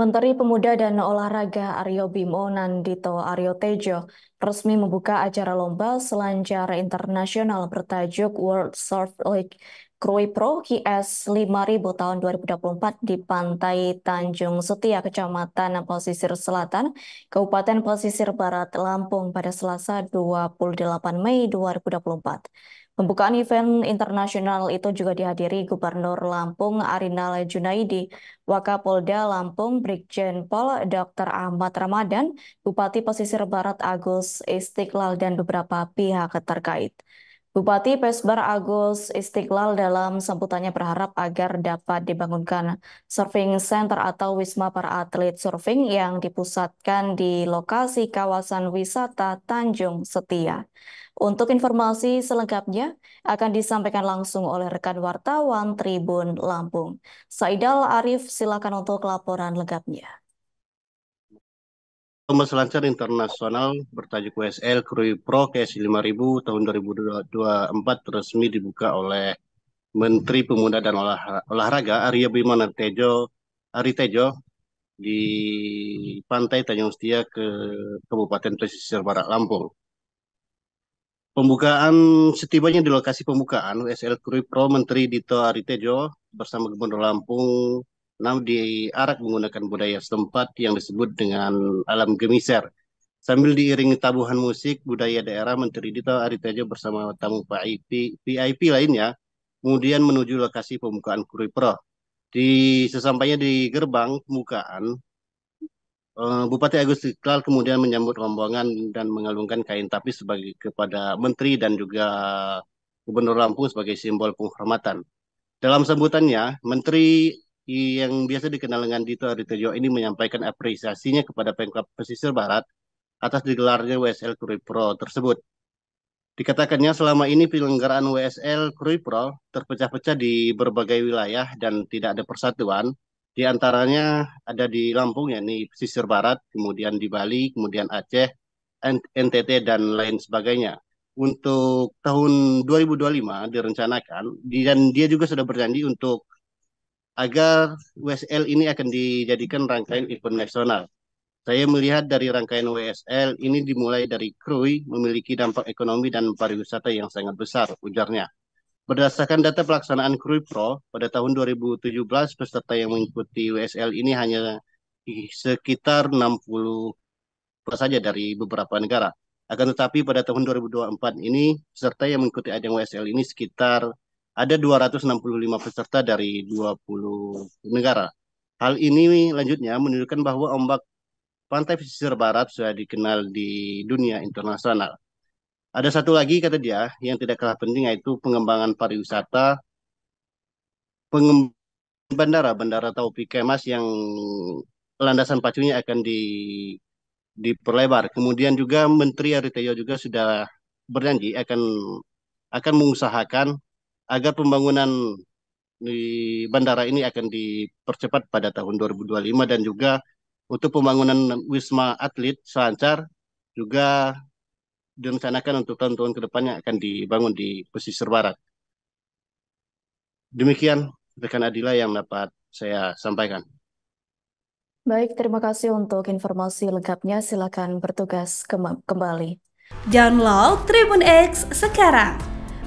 Menteri Pemuda dan Olahraga Aryo Bimo Nandito Aryo Tejo resmi membuka acara lomba selancar internasional bertajuk World Surf League Krui Pro QS 5000 tahun 2024 di Pantai Tanjung Setia, Kecamatan Pesisir Selatan, Kabupaten Pesisir Barat, Lampung pada Selasa 28 Mei 2024. Pembukaan event internasional itu juga dihadiri Gubernur Lampung Arinal Junaidi, Wakapolda Lampung Brigjen Pol Dr. Ahmad Ramadan, Bupati Pesisir Barat Agus Istiqlal dan beberapa pihak terkait. Bupati Pesbar Agus Istiqlal dalam sambutannya berharap agar dapat dibangunkan surfing center atau wisma para atlet surfing yang dipusatkan di lokasi kawasan wisata Tanjung Setia. Untuk informasi selengkapnya akan disampaikan langsung oleh rekan wartawan Tribun Lampung. Saidal Arif silakan untuk laporan lengkapnya. Thomas selancar Internasional bertajuk WSL Krui Pro KS 5000 tahun 2024 resmi dibuka oleh Menteri Pemuda dan Olah Olahraga Arya Bimana Tejo Ari Tejo di Pantai Tanjung Setia ke Kabupaten Pesisir Barat Lampung. Pembukaan setibanya di lokasi pembukaan WSL Krui Pro Menteri Dito Aritejo bersama Gubernur Lampung namun diarak menggunakan budaya setempat yang disebut dengan alam gemiser. Sambil diiringi tabuhan musik budaya daerah, Menteri Dito Aritejo bersama tamu VIP, VIP lainnya kemudian menuju lokasi pembukaan Kuripro. Di sesampainya di gerbang pembukaan, eh, Bupati Agus Iqlal kemudian menyambut rombongan dan mengalungkan kain tapis sebagai kepada menteri dan juga Gubernur Lampung sebagai simbol penghormatan. Dalam sambutannya, Menteri yang biasa dikenal dengan Dito Aritejo ini menyampaikan apresiasinya kepada Pemkap Pesisir Barat atas digelarnya WSL Krui Pro tersebut. Dikatakannya selama ini penyelenggaraan WSL Krui Pro terpecah-pecah di berbagai wilayah dan tidak ada persatuan. Di antaranya ada di Lampung, yakni Pesisir Barat, kemudian di Bali, kemudian Aceh, NTT, dan lain sebagainya. Untuk tahun 2025 direncanakan, dan dia juga sudah berjanji untuk agar WSL ini akan dijadikan rangkaian event nasional. Saya melihat dari rangkaian WSL ini dimulai dari KRUI memiliki dampak ekonomi dan pariwisata yang sangat besar, ujarnya. Berdasarkan data pelaksanaan KRUI Pro, pada tahun 2017 peserta yang mengikuti WSL ini hanya sekitar 60 saja dari beberapa negara. Akan tetapi pada tahun 2024 ini peserta yang mengikuti ajang WSL ini sekitar ada 265 peserta dari 20 negara. Hal ini lanjutnya menunjukkan bahwa ombak pantai pesisir barat sudah dikenal di dunia internasional. Ada satu lagi kata dia yang tidak kalah penting yaitu pengembangan pariwisata, pengembangan bandara bandara Taupi Kemas yang landasan pacunya akan di diperlebar. Kemudian juga Menteri Aritayo juga sudah berjanji akan akan mengusahakan agar pembangunan di bandara ini akan dipercepat pada tahun 2025 dan juga untuk pembangunan Wisma Atlet Selancar juga direncanakan untuk tahun-tahun kedepannya akan dibangun di pesisir barat. Demikian rekan Adila yang dapat saya sampaikan. Baik, terima kasih untuk informasi lengkapnya. Silakan bertugas kembali. Download Tribun X sekarang